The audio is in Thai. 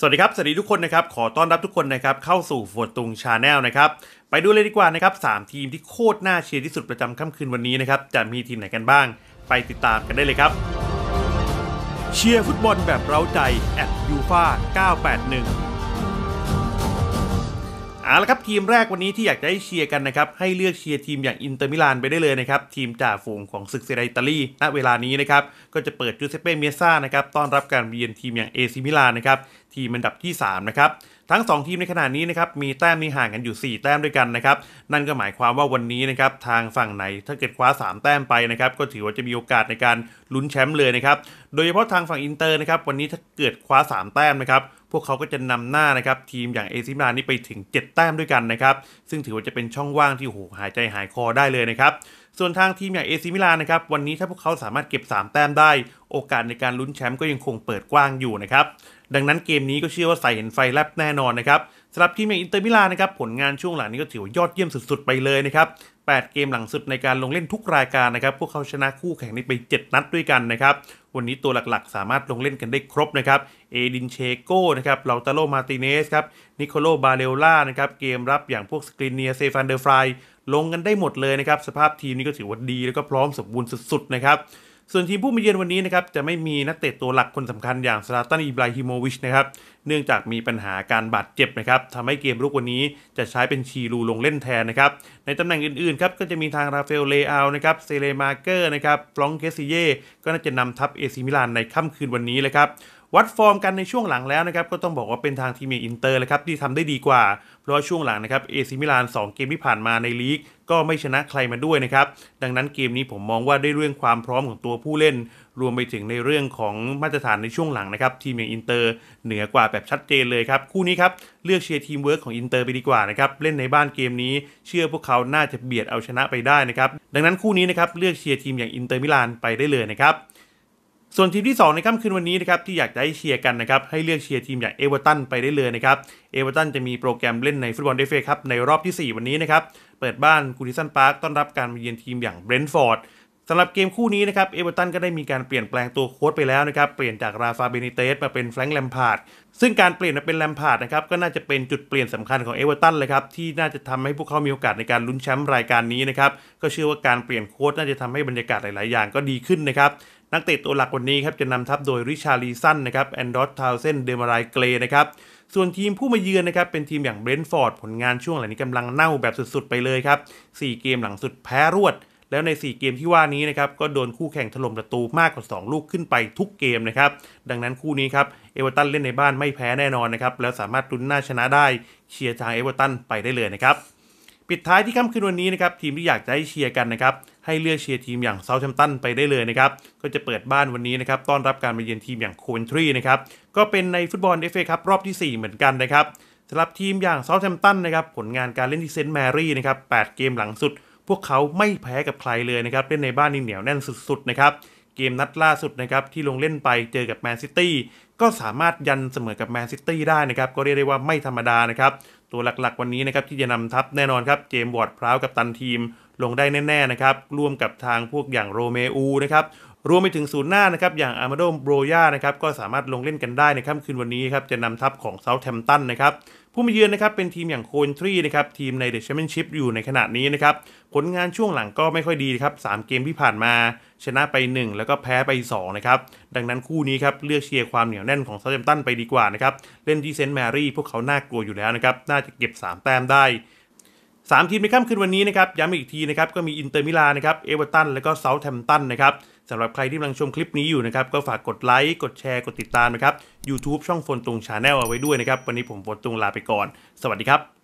สวัสดีครับ สวัสดีทุกคนนะครับ ขอต้อนรับทุกคนนะครับ เข้าสู่ฟฟตุงชาแนลนะครับ ไปดูเลยดีกว่านะครับสามทีมที่โคตรน่าเชียร์ที่สุดประจำค่ำคืนวันนี้นะครับ จะมีทีมไหนกันบ้าง ไปติดตามกันได้เลยครับ เชียร์ฟุตบอลแบบเร้าใจแอ at u f า981เอาละครับทีมแรกวันนี้ที่อยากจะให้เชียร์กันนะครับ ให้เลือกเชียร์ทีมอย่างอินเตอร์มิลานไปได้เลยนะครับ ทีมจ่าฝูงของศึกเซเรียอิตาลีณเวลานี้นะครับ ก็จะเปิดจูเซเป้เมซ่านะครับต้อนรับการเยือนทีมอย่างเอซิมิลานนะครับ ทีมอันดับที่ 3 นะครับทั้ง 2 ทีม ในขณะนี้นะครับมีแต้มนี้ห่างกันอยู่ 4 แต้มด้วยกันนะครับนั่นก็หมายความว่าวันนี้นะครับทางฝั่งไหนถ้าเกิดคว้า 3 แต้มไปนะครับก็ถือว่าจะมีโอกาสในการลุ้นแชมป์เลยนะครับโดยเฉพาะทางฝั่งอินเตอร์นะครับวันนี้ถ้าเกิดคว้า 3 แต้มนะครับพวกเขาก็จะนำหน้านะครับทีมอย่างเอซิมิลานนี่ไปถึง 7 แต้มด้วยกันนะครับซึ่งถือว่าจะเป็นช่องว่างที่โหหายใจหายคอได้เลยนะครับส่วนทางทีมอย่างเอซิมิลานนะครับวันนี้ถ้าพวกเขาสามารถเก็บ 3 แต้มได้โอกาสในการลุ้นแชมป์ก็ยังคงเปิดกว้างอยู่นะครับดังนั้นเกมนี้ก็เชื่อว่าใส่เห็นไฟแลบแน่นอนนะครับสำหรับทีมออินเตอร์มิลานนะครับผลงานช่วงหลังนี้ก็ถือว่ายอดเยี่ยมสุดๆไปเลยนะครับ 8 เกมหลังสุดในการลงเล่นทุกรายการนะครับ พวกเขาชนะคู่แข่งนี้ไป 7 นัดด้วยกันนะครับ วันนี้ตัวหลักๆ สามารถลงเล่นกันได้ครบนะครับ เอดินเชโก้นะครับลาตาโลมาติเนสครับนิโคโลบาเลล่านะครับเกมรับอย่างพวกสกรีเนียเซฟานเดอร์ฟรายลงกันได้หมดเลยนะครับสภาพทีมนี้ก็ถือว่าดีแล้วก็พร้อมสมบูรณ์สุดๆนะครับส่วนทีมผู้มาเยือนวันนี้นะครับ จะไม่มีนักเตะตัวหลักคนสำคัญอย่างซาตันอิบราฮิโมวิชนะครับเนื่องจากมีปัญหาการบาดเจ็บนะครับทำให้เกมรุกวันนี้จะใช้เป็นชีรูลงเล่นแทนนะครับ ในตำแหน่งอื่นๆครับก็จะมีทางราเฟลเลอานะครับเซเลมาเกอร์นะครับฟลองเคซิเย่ก็น่าจะนำทัพเอซิมิลานในค่ำคืนวันนี้เลยครับวัดฟอร์มกันในช่วงหลังแล้วนะครับ ก็ต้องบอกว่าเป็นทางทีมอินเตอร์เลยครับที่ทำได้ดีกว่า เพราะช่วงหลังนะครับเอซิมิลาน2เกมที่ผ่านมาในลีกก็ไม่ชนะใครมาด้วยนะครับ ดังนั้นเกมนี้ผมมองว่าได้เรื่องความพร้อมของตัวผู้เล่น รวมไปถึงในเรื่องของมาตรฐานในช่วงหลังนะครับ ทีมอย่างอินเตอร์เหนือกว่าแบบชัดเจนเลยครับคู่นี้ครับเลือกเชียร์ทีมเวิร์กของอินเตอร์ไปดีกว่านะครับเล่นในบ้านเกมนี้ เชื่อพวกเขาน่าจะเบียดเอาชนะไปได้นะครับดังนั้นคู่นี้นะครับเลือกเชียร์ทีมอย่างอินเตอร์มิลานไปได้เลยนะครับส่วนทีมที่ 2 ในค่ำคืนวันนี้นะครับที่อยากจะให้เชียร์กันนะครับให้เลือกเชียร์ทีมอย่างเอเวอร์ตันไปได้เลยนะครับเอเวอร์ตันจะมีโปรแกรมเล่นในฟุตบอลเดฟเอครับในรอบที่ 4 วันนี้นะครับเปิดบ้านกูดิสันพาร์ค ต้อนรับการมาเยือนทีมอย่างเบรนท์ฟอร์ดสำหรับเกมคู่นี้นะครับเอเวอร์ตันก็ได้มีการเปลี่ยนแปลงตัวโค้ชไปแล้วนะครับเปลี่ยนจากราฟาเบนิเตสมาเป็นแฟรงค์แลมพาร์ดซึ่งการเปลี่ยนมาเป็นแลมพาร์ดนะครับก็น่าจะเป็นจุดเปลี่ยนสำคัญของเอเวอร์ตันเลยครับที่น่าจะทำให้พวกเขามีโอกาสในการลุ้นแชมป์รายการนี้นะครับก็เชื่อว่าการเปลี่ยนโค้ชน่าจะทำให้บรรยากาศหลายๆอย่างก็ดีขึ้นนะครับนักเตะตัวหลักวันนี้ครับจะนำทัพโดย ริชาลีสันนะครับแอนดอร์ทาวเซนเดมารายเกรนะครับส่วนทีมผู้มาเยือนนะครับเป็นทีมอย่างเบรนท์ฟอร์ด ผลงานช่วงหลังนี้กำลังเน่าแบบสุดๆไปเลยครับ4เกมหลังสุดแพ้รวด แล้วใน 4 เกมที่ว่านี้นะครับก็โดนคู่แข่งถล่มประตูมากกว่า 2 ลูกขึ้นไปทุกเกมนะครับดังนั้นคู่นี้ครับเอเวอร์ตันเล่นในบ้านไม่แพ้แน่นอนนะครับแล้วสามารถลุ้นหน้าชนะได้เชียร์ทางเอเวอร์ตันไปได้เลยนะครับปิดท้ายที่ค่ำคืนวันนี้นะครับทีมที่อยากจะให้เชียร์กันนะครับให้เลือกเชียร์ทีมอย่างเซาท์แชมป์ตันไปได้เลยนะครับ ก็จะเปิดบ้านวันนี้นะครับ ต้อนรับการมาเยือนทีมอย่างโคนทรีนะครับ ก็เป็นในฟุตบอลเอฟเอครับรอบที่ 4 เหมือนกันนะครับ สำหรับทีมอย่างเซาท์แชมป์ตันนะครับผลงานการเล่นที่เซนต์แมรี่นะครับดเกมหลังสุด พวกเขาไม่แพ้กับใครเลยนะครับ เล่นในบ้านนี่เหนียวแน่นสุดๆนะครับ เกมนัดล่าสุดนะครับที่ลงเล่นไปเจอกับแมนซิตี้ก็สามารถยันเสมอกับแมนซิตี้ได้นะครับ ก็เรียกได้ว่าไม่ธรรมดานะครับ ตัวหลักๆวันนี้นะครับที่จะนำทัพแน่นอนครับเจมส์วอร์ดพร้าวกับตันทีมลงได้แน่ๆนะครับร่วมกับทางพวกอย่างโรเมอูนะครับ รวมไปถึงศูนย์หน้านะครับ อย่างอาร์มาโดโบรยานะครับก็สามารถลงเล่นกันได้ในค่ำคืนวันนี้ครับจะนำทัพของเซาท์แทมป์ตันนะครับผู้มาเยือนนะครับเป็นทีมอย่างโคนทรีนะครับทีมในเดอะแชมเปี้ยนชิพอยู่ในขณะนี้นะครับผลงานช่วงหลังก็ไม่ค่อยดีครับ3เกมที่ผ่านมา ชนะไป 1 แล้วก็แพ้ไป 2 นะครับดังนั้นคู่นี้ครับ เลือกเชียร์ความเหนียวแน่นของเซาท์แมป์ตันไปดีกว่านะครับ เล่นที่เซนต์แมรี่พวกเขาน่ากลัวอยู่แล้วนะครับ น่าจะเก็บ 3 แต้มได้สามทีมในค่ำคืนวันนี้นะครับ ย้ำอีกทีนะครับ ก็มีอินเตอร์มิลานนะครับเอเวอร์ตันและก็เซาท์แฮมป์ตันนะครับสำหรับใครที่กำลังชมคลิปนี้อยู่นะครับ ก็ฝากกดไลค์ กดแชร์ กดติดตามนะครับ YouTube ช่องฟนตรงชาแนลเอาไว้ด้วยนะครับวันนี้ผมฟนตรงลาไปก่อนสวัสดีครับ